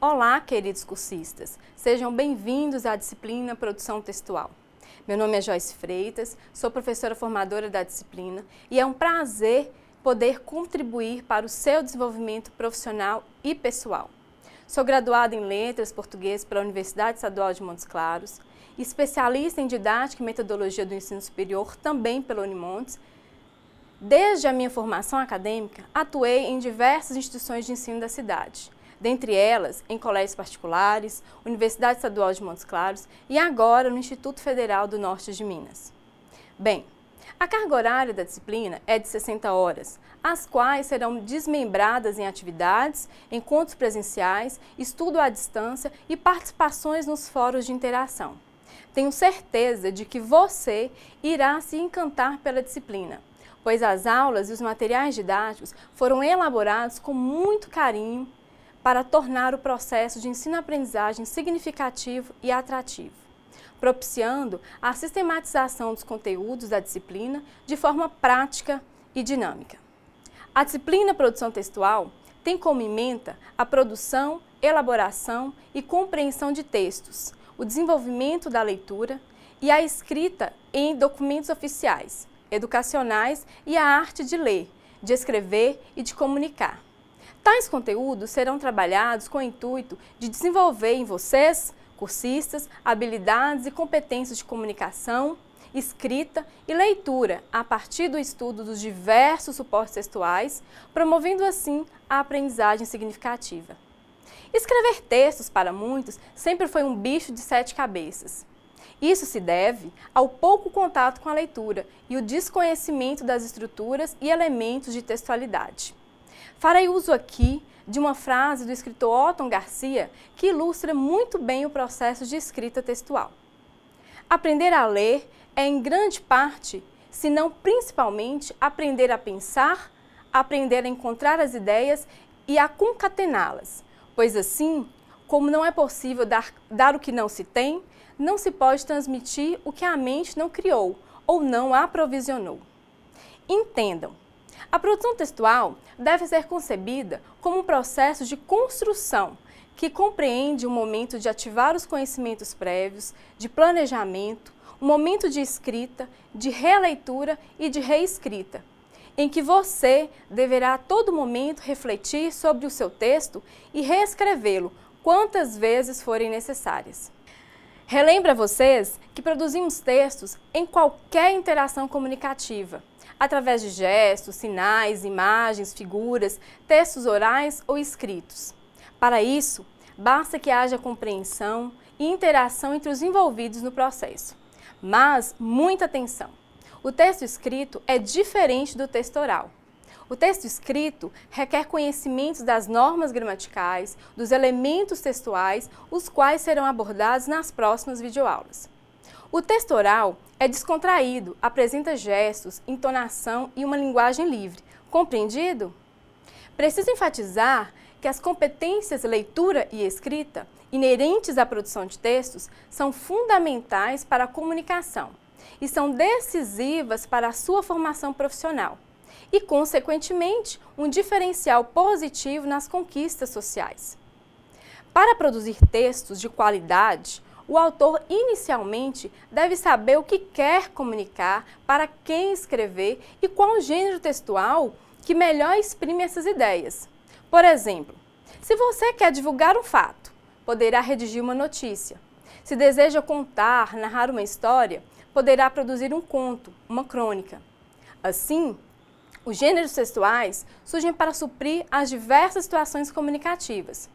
Olá, queridos cursistas! Sejam bem-vindos à disciplina Produção Textual. Meu nome é Joyce Freitas, sou professora formadora da disciplina e é um prazer poder contribuir para o seu desenvolvimento profissional e pessoal. Sou graduada em Letras Português pela Universidade Estadual de Montes Claros, especialista em Didática e Metodologia do Ensino Superior, também pela Unimontes, Desde a minha formação acadêmica, atuei em diversas instituições de ensino da cidade dentre elas em colégios particulares, Universidade Estadual de Montes Claros e agora no Instituto Federal do Norte de Minas. Bem, a carga horária da disciplina é de 60 horas, as quais serão desmembradas em atividades, encontros presenciais, estudo à distância e participações nos fóruns de interação. Tenho certeza de que você irá se encantar pela disciplina, pois as aulas e os materiais didáticos foram elaborados com muito carinho para tornar o processo de ensino-aprendizagem significativo e atrativo, propiciando a sistematização dos conteúdos da disciplina de forma prática e dinâmica. A disciplina Produção Textual tem como ementa a produção, elaboração e compreensão de textos, o desenvolvimento da leitura e a escrita em documentos oficiais, educacionais e a arte de ler, de escrever e de comunicar. Tais conteúdos serão trabalhados com o intuito de desenvolver em vocês, cursistas, habilidades e competências de comunicação, escrita e leitura a partir do estudo dos diversos suportes textuais, promovendo assim a aprendizagem significativa. Escrever textos, para muitos, sempre foi um bicho de sete cabeças. Isso se deve ao pouco contato com a leitura e o desconhecimento das estruturas e elementos de textualidade. Farei uso aqui de uma frase do escritor Otton Garcia que ilustra muito bem o processo de escrita textual. Aprender a ler é, em grande parte, se não principalmente, aprender a pensar, aprender a encontrar as ideias e a concatená-las, pois assim, como não é possível dar, dar o que não se tem, não se pode transmitir o que a mente não criou ou não aprovisionou. Entendam, a produção textual deve ser concebida como um processo de construção que compreende o um momento de ativar os conhecimentos prévios, de planejamento, um momento de escrita, de releitura e de reescrita, em que você deverá a todo momento refletir sobre o seu texto e reescrevê-lo quantas vezes forem necessárias. Relembra vocês que produzimos textos em qualquer interação comunicativa, através de gestos, sinais, imagens, figuras, textos orais ou escritos. Para isso, basta que haja compreensão e interação entre os envolvidos no processo. Mas muita atenção! O texto escrito é diferente do texto oral. O texto escrito requer conhecimentos das normas gramaticais, dos elementos textuais, os quais serão abordados nas próximas videoaulas. O texto oral é descontraído, apresenta gestos, entonação e uma linguagem livre. Compreendido? Preciso enfatizar que as competências leitura e escrita, inerentes à produção de textos, são fundamentais para a comunicação e são decisivas para a sua formação profissional e, consequentemente, um diferencial positivo nas conquistas sociais. Para produzir textos de qualidade, o autor, inicialmente, deve saber o que quer comunicar, para quem escrever e qual gênero textual que melhor exprime essas ideias. Por exemplo, se você quer divulgar um fato, poderá redigir uma notícia. Se deseja contar, narrar uma história, poderá produzir um conto, uma crônica. Assim, os gêneros textuais surgem para suprir as diversas situações comunicativas.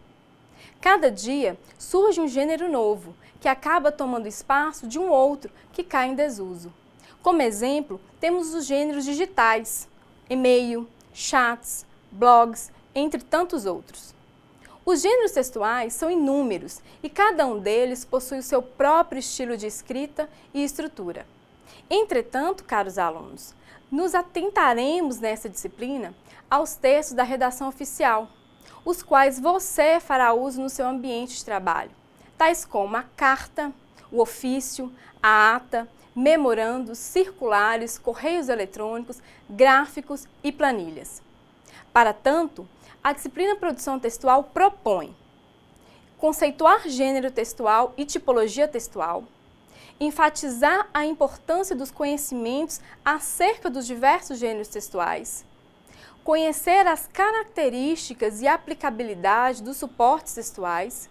Cada dia surge um gênero novo, que acaba tomando espaço de um outro que cai em desuso. Como exemplo, temos os gêneros digitais, e-mail, chats, blogs, entre tantos outros. Os gêneros textuais são inúmeros e cada um deles possui o seu próprio estilo de escrita e estrutura. Entretanto, caros alunos, nos atentaremos nessa disciplina aos textos da redação oficial, os quais você fará uso no seu ambiente de trabalho, tais como a carta, o ofício, a ata, memorandos, circulares, correios eletrônicos, gráficos e planilhas. Para tanto, a disciplina Produção Textual propõe conceituar gênero textual e tipologia textual, enfatizar a importância dos conhecimentos acerca dos diversos gêneros textuais, conhecer as características e aplicabilidade dos suportes textuais,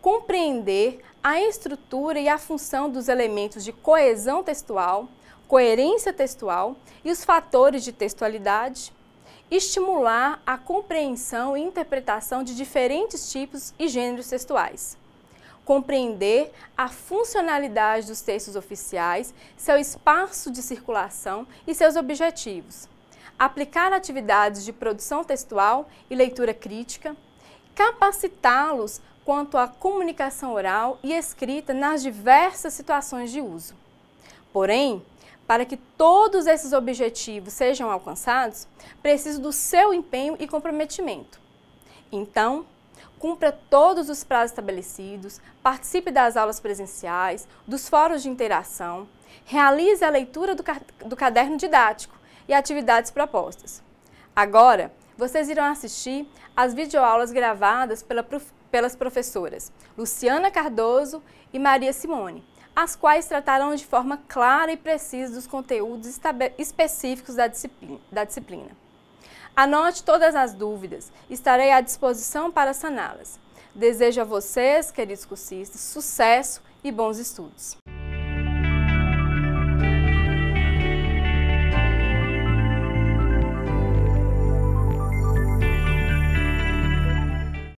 compreender a estrutura e a função dos elementos de coesão textual, coerência textual e os fatores de textualidade, estimular a compreensão e interpretação de diferentes tipos e gêneros textuais compreender a funcionalidade dos textos oficiais, seu espaço de circulação e seus objetivos aplicar atividades de produção textual e leitura crítica, capacitá-los quanto à comunicação oral e escrita nas diversas situações de uso. Porém, para que todos esses objetivos sejam alcançados, preciso do seu empenho e comprometimento. Então, cumpra todos os prazos estabelecidos, participe das aulas presenciais, dos fóruns de interação, realize a leitura do, caderno didático, e atividades propostas. Agora, vocês irão assistir às videoaulas gravadas pela pelas professoras Luciana Cardoso e Maria Simone, as quais tratarão de forma clara e precisa dos conteúdos específicos da disciplina. Da disciplina. Anote todas as dúvidas, estarei à disposição para saná-las. Desejo a vocês, queridos cursistas, sucesso e bons estudos.